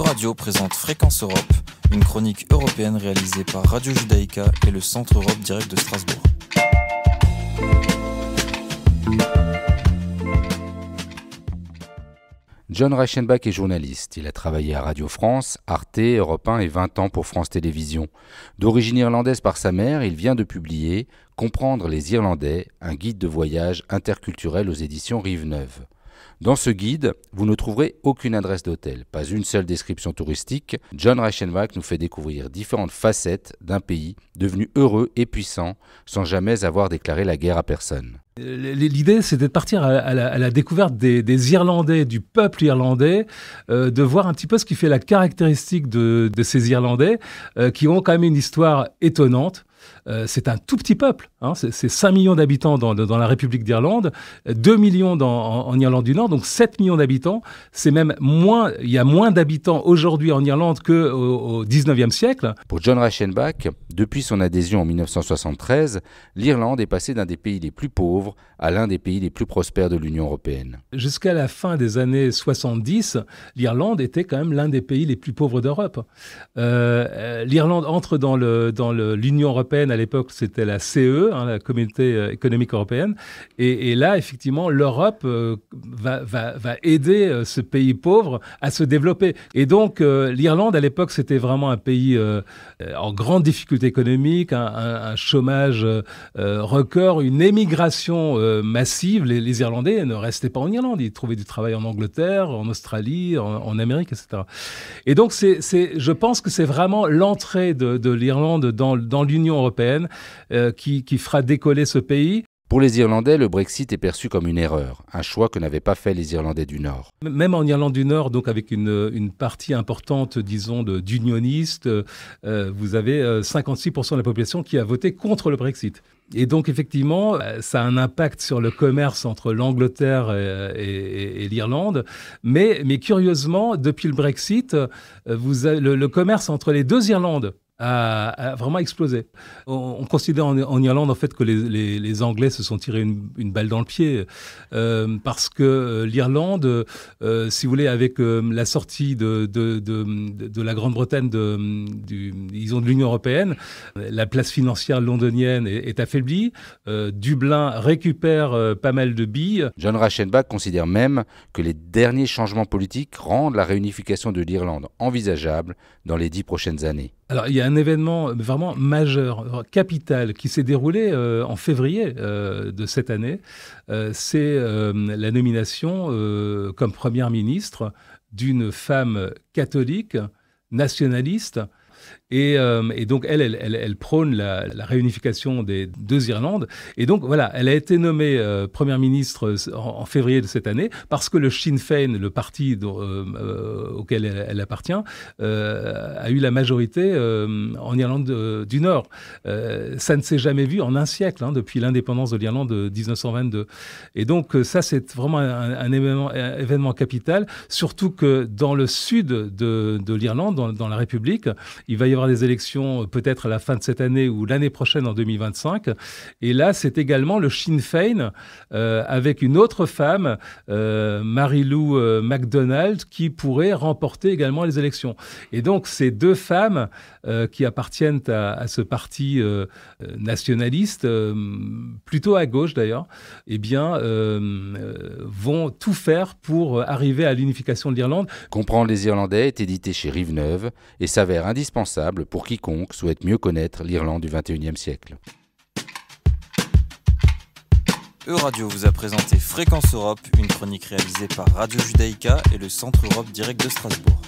Radio présente Fréquence Europe, une chronique européenne réalisée par Radio Judaïka et le Centre Europe Direct de Strasbourg. John Reichenbach est journaliste. Il a travaillé à Radio France, Arte, Europe 1 et 20 ans pour France Télévisions. D'origine irlandaise par sa mère, il vient de publier Comprendre les Irlandais, un guide de voyage interculturel aux éditions Rive Neuve. Dans ce guide, vous ne trouverez aucune adresse d'hôtel, pas une seule description touristique. John Reichenbach nous fait découvrir différentes facettes d'un pays devenu heureux et puissant sans jamais avoir déclaré la guerre à personne. Euh, l'idée, c'était de partir à, la, découverte des, Irlandais, du peuple irlandais, euh, de voir un petit peu ce qui fait la caractéristique de, ces Irlandais, euh, qui ont quand même une histoire étonnante. Euh, c'est un tout petit peuple. Hein. c'est 5 millions d'habitants dans, la République d'Irlande, 2 millions en, Irlande du Nord, donc 7 millions d'habitants. C'est même moins, il y a moins d'habitants aujourd'hui en Irlande qu'au au 19e siècle. Pour John Reichenbach, depuis son adhésion en 1973, l'Irlande est passée d'un des pays les plus pauvres à l'un des pays les plus prospères de l'Union européenne. Jusqu'à la fin des années 70, l'Irlande était quand même l'un des pays les plus pauvres d'Europe. Euh, euh, L'Irlande entre dans l'Union le, dans européenne à l'époque, c'était la CE, hein, la Communauté euh, économique européenne. Et, là, effectivement, l'Europe euh, va, aider euh, ce pays pauvre à se développer. Et donc, l'Irlande, à l'époque, c'était vraiment un pays en grande difficulté économique, un, chômage record, une émigration massive. Les, Irlandais ne restaient pas en Irlande, ils trouvaient du travail en Angleterre, en Australie, en, Amérique, etc. Et donc, je pense que c'est vraiment l'entrée de, l'Irlande dans l'Union européenne euh, qui, fera décoller ce pays. Pour les Irlandais, le Brexit est perçu comme une erreur, un choix que n'avaient pas fait les Irlandais du Nord. Même en Irlande du Nord, donc avec une, partie importante, disons, d'unionistes, euh, vous avez 56% euh, de la population qui a voté contre le Brexit. Et donc, effectivement, ça a un impact sur le commerce entre l'Angleterre et, l'Irlande. Mais, mais curieusement, depuis le Brexit, vous le commerce entre les deux Irlandes a, vraiment explosé. On, considère en, Irlande en fait que les, Anglais se sont tirés une, balle dans le pied euh, parce que euh, l'Irlande, euh, si vous voulez, avec la sortie de, la Grande-Bretagne, du, ils de l'Union européenne, la place financière londonienne est, est affaiblie. Dublin récupère pas mal de billes. John Rachenbach considère même que les derniers changements politiques rendent la réunification de l'Irlande envisageable dans les dix prochaines années. Alors, il y a un événement euh, vraiment majeur, euh, capital, qui s'est déroulé euh, en février de cette année. c'est la nomination comme première ministre d'une femme catholique, nationaliste, euh, et, donc, elle, elle, prône la, réunification des deux Irlandes. Et donc, voilà, elle a été nommée euh, première ministre euh, en, février de cette année parce que le Sinn Féin, le parti auquel elle, appartient, a eu la majorité en Irlande du Nord. ça ne s'est jamais vu en un siècle, hein, depuis l'indépendance de l'Irlande de 1922. Et donc, ça, c'est vraiment un, événement, capital, surtout que dans le sud de, l'Irlande, dans, dans la République, il va y avoir des élections euh, peut-être à la fin de cette année ou l'année prochaine en 2025. Et là, c'est également le Sinn Féin euh, avec une autre femme, marilou euh, Marie-Lou McDonald, qui pourrait remporter également les élections. Et donc, ces deux femmes qui appartiennent à, ce parti nationaliste, plutôt à gauche d'ailleurs, eh bien, vont tout faire pour arriver à l'unification de l'Irlande. Comprendre les Irlandais est édité chez Rive-Neuve et s'avère indispensable pour quiconque souhaite mieux connaître l'Irlande du XXIe siècle. E-Radio vous a présenté Fréquence Europe, une chronique réalisée par Radio Judaïka et le Centre Europe Direct de Strasbourg.